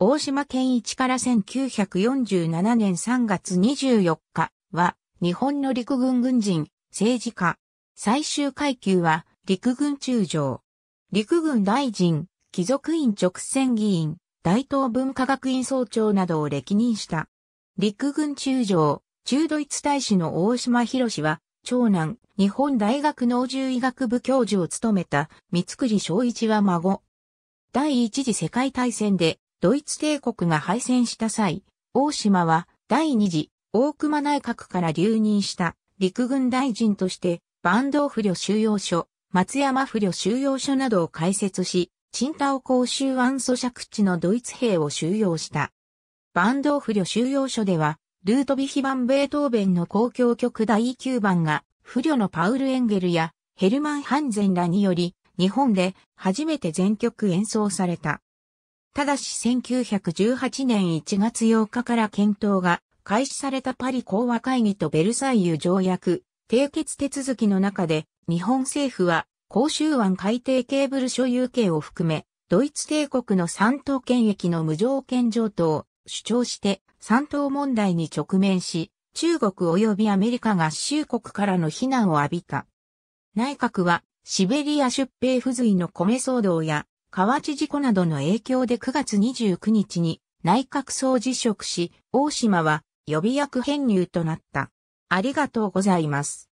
大島健一から1947年3月24日は、日本の陸軍軍人、政治家。最終階級は、陸軍中将。陸軍大臣、貴族院直選議員、大東文化学院総長などを歴任した。陸軍中将、中ドイツ大使の大島博士は、長男、日本大学農獣医学部教授を務めた、三栗昭一は孫。第一次世界大戦でドイツ帝国が敗戦した際、大島は第二次大熊内閣から留任した陸軍大臣としてバンドー不慮収容所、松山不慮収容所などを開設し、チンタオ公衆安租借地のドイツ兵を収容した。バンドーフ旅収容所では、ルートビヒバンベートーベンの公共曲第9番が、不慮のパウル・エンゲルやヘルマン・ハンゼンらにより、日本で初めて全曲演奏された。ただし1918年1月8日から検討が開始されたパリ講和会議とベルサイユ条約、締結手続きの中で、日本政府は、公衆湾海底ケーブル所有権を含め、ドイツ帝国の三島権益の無条件上等を主張して、三島問題に直面し、中国及びアメリカ合衆国からの非難を浴びた。内閣は、シベリア出兵不随の米騒動や、河内事故などの影響で9月29日に内閣総辞職し、大島は予備役編入となった。ありがとうございます。